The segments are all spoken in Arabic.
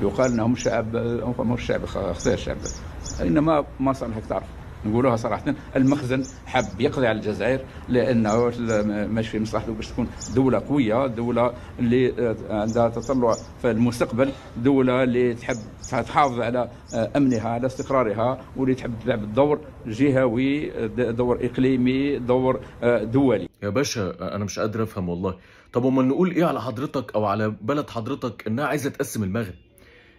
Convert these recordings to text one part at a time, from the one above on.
يقال انهم شعب مش شعب خسر شعب انما ما صالحك تعرف نقولوها صراحه المخزن حب يقضي على الجزائر لانه ماشي في مصلحته باش تكون دوله قويه دوله اللي عندها تطلع في المستقبل دوله اللي تحب تحافظ على امنها على استقرارها واللي تحب تلعب الدور جهوي دور اقليمي دور دولي يا باشا انا مش قادر افهم والله طب وما نقول ايه على حضرتك او على بلد حضرتك انها عايزه تقسم المغرب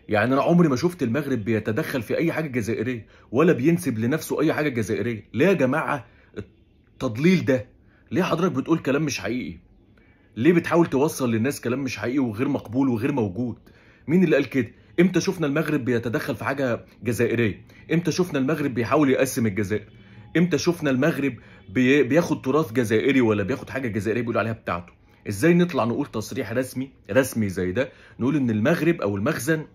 يعني انا عمري ما شفت المغرب بيتدخل في اي حاجه جزائريه ولا بينسب لنفسه اي حاجه جزائريه ليه يا جماعه التضليل ده ليه حضرتك بتقول كلام مش حقيقي ليه بتحاول توصل للناس كلام مش حقيقي وغير مقبول وغير موجود مين اللي قال كده امتى شفنا المغرب بيتدخل في حاجه جزائريه امتى شفنا المغرب بيحاول يقسم الجزائر امتى شفنا المغرب بي... بياخد تراث جزائري ولا بياخد حاجه جزائريه بيقول عليها بتاعته ازاي نطلع نقول تصريح رسمي رسمي زي ده نقول ان المغرب او المخزن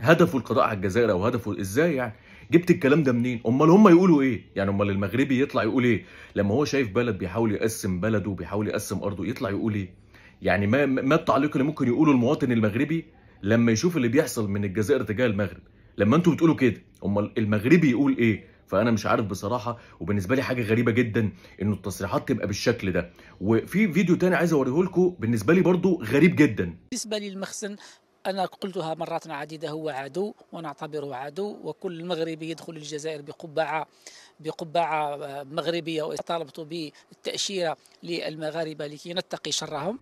هدفه القضاء على الجزائر او هدفه ازاي يعني جبت الكلام ده منين امال هم يقولوا ايه يعني امال المغربي يطلع يقول ايه لما هو شايف بلد بيحاول يقسم بلده بيحاول يقسم ارضه يطلع يقول ايه يعني ما ما التعليق اللي ممكن يقوله المواطن المغربي لما يشوف اللي بيحصل من الجزائر تجاه المغرب لما انتوا بتقولوا كده امال المغربي يقول ايه فانا مش عارف بصراحه وبالنسبه لي حاجه غريبه جدا انه التصريحات تبقى بالشكل ده وفي فيديو تاني عايز اوريه لكم بالنسبه لي برضو غريب جدا بالنسبه للمخزن أنا قلتها مرات عديدة هو عدو ونعتبره عدو وكل مغربي يدخل الجزائر بقبعة بقبعة آه، مغربية وطالبت بالتأشيرة للمغاربة لكي نتقي شرهم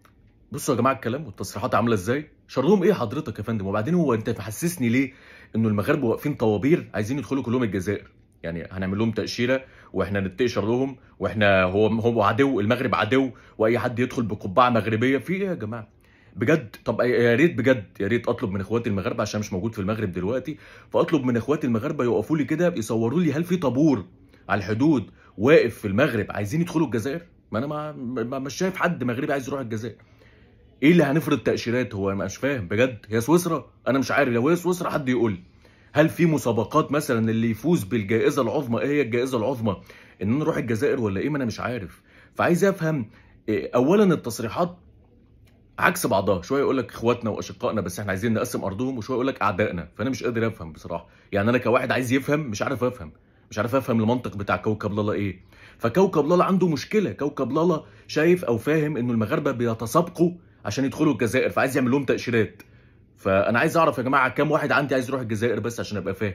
بصوا يا جماعة الكلام والتصريحات عاملة ازاي شرهم ايه حضرتك يا فندم وبعدين هو انت محسسني ليه انه المغاربة واقفين طوابير عايزين يدخلوا كلهم الجزائر يعني هنعمل لهم تاشيره واحنا نتقي شرهم واحنا هو هو عدو المغرب عدو واي حد يدخل بقبعه مغربيه في ايه يا جماعه بجد طب يا ريت بجد يا ريت اطلب من اخواتي المغاربه عشان مش موجود في المغرب دلوقتي فاطلب من اخواتي المغاربه يقفوا لي كده يصوروا لي هل في طابور على الحدود واقف في المغرب عايزين يدخلوا الجزائر ما انا ما, مش شايف حد مغربي عايز يروح الجزائر ايه اللي هنفرض تاشيرات هو انا مش فاهم بجد هي سويسرا انا مش عارف لو هي سويسرا حد يقول لي هل في مسابقات مثلا اللي يفوز بالجائزه العظمى ايه هي الجائزه العظمى ان انا اروح الجزائر ولا ايه ما انا مش عارف فعايز افهم إيه، اولا التصريحات عكس بعضها شويه يقول لك اخواتنا واشقائنا بس احنا عايزين نقسم ارضهم وشويه يقول لك اعدائنا فانا مش قادر افهم بصراحه يعني انا كواحد عايز يفهم مش عارف افهم مش عارف افهم المنطق بتاع كوكب لالا ايه فكوكب لالا عنده مشكله كوكب لالا شايف او فاهم انه المغاربه بيتسابقوا عشان يدخلوا الجزائر فعايز يعمل لهم تاشيرات فانا عايز اعرف يا جماعه كم واحد عندي عايز يروح الجزائر بس عشان ابقى فاهم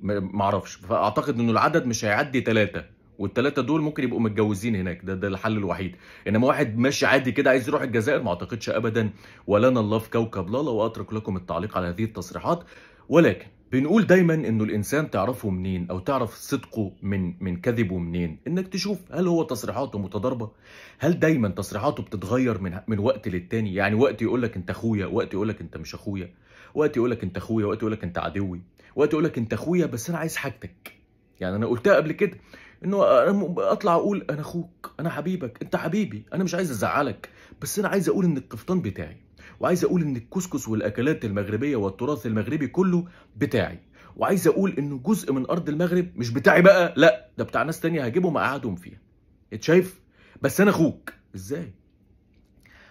ما اعرفش فاعتقد انه العدد مش هيعدي ثلاثه والثلاثه دول ممكن يبقوا متجوزين هناك ده ده الحل الوحيد انما واحد ماشي عادي كده عايز يروح الجزائر ما اعتقدش ابدا ولنا الله في كوكب لالا واترك لكم التعليق على هذه التصريحات ولكن بنقول دايما انه الانسان تعرفه منين او تعرف صدقه من من كذبه منين انك تشوف هل هو تصريحاته متضاربه هل دايما تصريحاته بتتغير من من وقت للتاني يعني وقت يقول لك انت اخويا وقت يقول لك انت مش اخويا وقت يقول لك انت اخويا وقت يقول لك انت عدوي وقت يقول لك انت اخويا بس انا عايز حاجتك يعني انا قلتها قبل كده انه انا اطلع اقول انا اخوك انا حبيبك انت حبيبي انا مش عايز ازعلك بس انا عايز اقول ان القفطان بتاعي وعايز اقول ان الكسكس والاكلات المغربيه والتراث المغربي كله بتاعي وعايز اقول انه جزء من ارض المغرب مش بتاعي بقى لا ده بتاع ناس تانية هجيبهم اقعدهم فيها اتشايف بس انا اخوك ازاي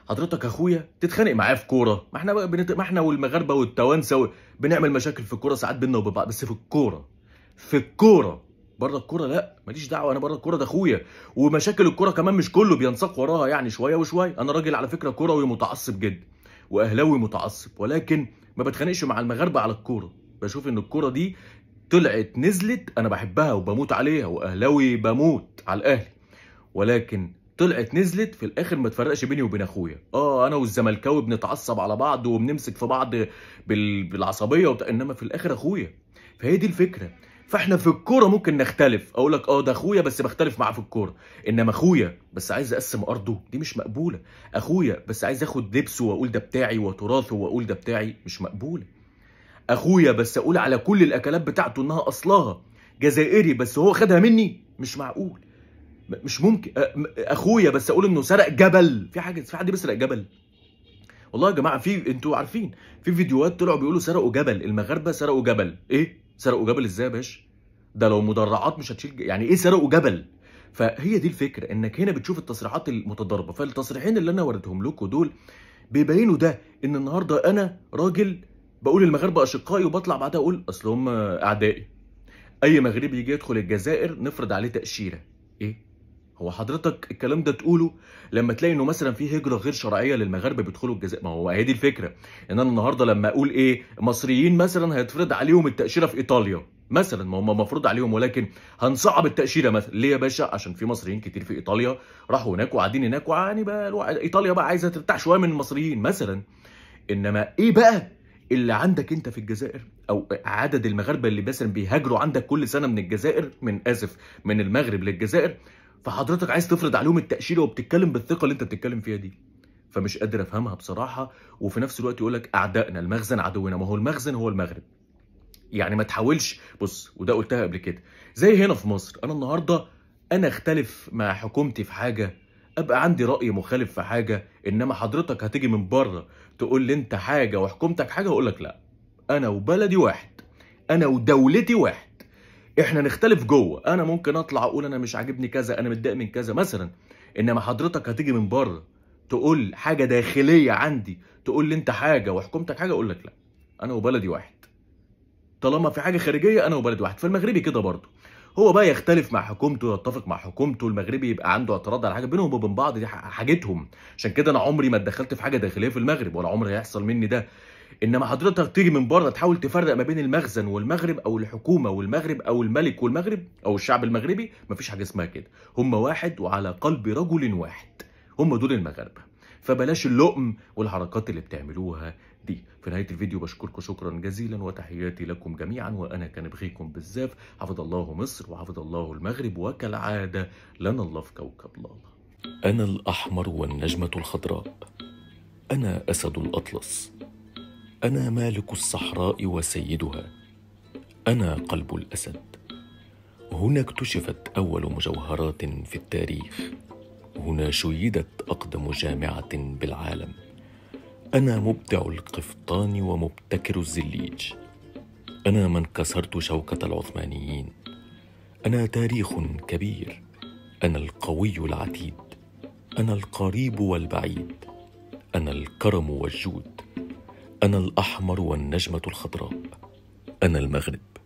حضرتك اخويا تتخانق معايا في كوره ما احنا بقى بنت... ما احنا والمغاربه والتوانسه و... بنعمل مشاكل في الكوره ساعات بينا وبين بعض بس في الكوره في الكوره بره الكوره لا ماليش دعوه انا بره الكوره ده اخويا ومشاكل الكوره كمان مش كله بينساق وراها يعني شويه وشويه انا راجل على فكره كروي متعصب جدا واهلاوي متعصب ولكن ما بتخانقش مع المغاربه على الكوره بشوف ان الكوره دي طلعت نزلت انا بحبها وبموت عليها واهلاوي بموت على الاهلي ولكن طلعت نزلت في الاخر ما تفرقش بيني وبين اخويا اه انا والزملكاوي بنتعصب على بعض وبنمسك في بعض بالعصبيه وت... انما في الاخر اخويا فهي دي الفكره فاحنا في الكوره ممكن نختلف اقول لك اه ده اخويا بس بختلف معاه في الكوره انما اخويا بس عايز اقسم ارضه دي مش مقبوله اخويا بس عايز اخد لبسه واقول ده بتاعي وتراثه واقول ده بتاعي مش مقبوله اخويا بس اقول على كل الاكلات بتاعته انها اصلها جزائري بس هو خدها مني مش معقول مش ممكن اخويا بس اقول انه سرق جبل في حاجه في حد بيسرق جبل والله يا جماعه في انتوا عارفين في فيديوهات طلعوا بيقولوا سرقوا جبل المغاربه سرقوا جبل ايه سرقوا جبل ازاي يا باشا؟ ده لو مدرعات مش هتشيل يعني ايه سرقوا جبل؟ فهي دي الفكره انك هنا بتشوف التصريحات المتضاربه فالتصريحين اللي انا وردهم لكم دول بيبينوا ده ان النهارده انا راجل بقول المغاربه اشقائي وبطلع بعدها اقول اصل هم اعدائي. اي مغربي يجي يدخل الجزائر نفرض عليه تاشيره ايه؟ هو حضرتك الكلام ده تقوله لما تلاقي انه مثلا في هجره غير شرعيه للمغاربه بيدخلوا الجزائر ما هو هي دي الفكره ان انا النهارده لما اقول ايه مصريين مثلا هيتفرض عليهم التاشيره في ايطاليا مثلا ما هم مفروض عليهم ولكن هنصعب التاشيره مثلا ليه يا باشا عشان في مصريين كتير في ايطاليا راحوا هناك وقاعدين هناك وعاني بقى الو... ايطاليا بقى عايزه ترتاح شويه من المصريين مثلا انما ايه بقى اللي عندك انت في الجزائر او عدد المغاربه اللي مثلا بيهاجروا عندك كل سنه من الجزائر من اسف من المغرب للجزائر فحضرتك عايز تفرض عليهم التاشيره وبتتكلم بالثقه اللي انت بتتكلم فيها دي فمش قادر افهمها بصراحه وفي نفس الوقت يقول لك اعدائنا المخزن عدونا ما هو المخزن هو المغرب يعني ما تحاولش بص وده قلتها قبل كده زي هنا في مصر انا النهارده انا اختلف مع حكومتي في حاجه ابقى عندي راي مخالف في حاجه انما حضرتك هتيجي من بره تقول لي انت حاجه وحكومتك حاجه اقول لك لا انا وبلدي واحد انا ودولتي واحد احنا نختلف جوه انا ممكن اطلع اقول انا مش عاجبني كذا انا متضايق من كذا مثلا انما حضرتك هتيجي من بره تقول حاجه داخليه عندي تقول لي انت حاجه وحكومتك حاجه اقول لك لا انا وبلدي واحد طالما في حاجه خارجيه انا وبلدي واحد فالمغربي كده برضه هو بقى يختلف مع حكومته يتفق مع حكومته المغربي يبقى عنده اعتراض على حاجه بينهم وبين بعض دي حاجتهم عشان كده انا عمري ما اتدخلت في حاجه داخليه في المغرب ولا عمري هيحصل مني ده انما حضرتك تيجي من بره تحاول تفرق ما بين المخزن والمغرب او الحكومه والمغرب او الملك والمغرب او الشعب المغربي مفيش حاجه اسمها كده هم واحد وعلى قلب رجل واحد هم دول المغاربه فبلاش اللقم والحركات اللي بتعملوها دي في نهايه الفيديو بشكركم شكرا جزيلا وتحياتي لكم جميعا وانا كان بخيكم بالزاف حفظ الله مصر وحفظ الله المغرب وكالعاده لنا الله في كوكب لالا انا الاحمر والنجمه الخضراء انا اسد الاطلس انا مالك الصحراء وسيدها انا قلب الاسد هنا اكتشفت اول مجوهرات في التاريخ هنا شيدت اقدم جامعه بالعالم انا مبدع القفطان ومبتكر الزليج انا من كسرت شوكه العثمانيين انا تاريخ كبير انا القوي العتيد انا القريب والبعيد انا الكرم والجود انا الاحمر والنجمه الخضراء انا المغرب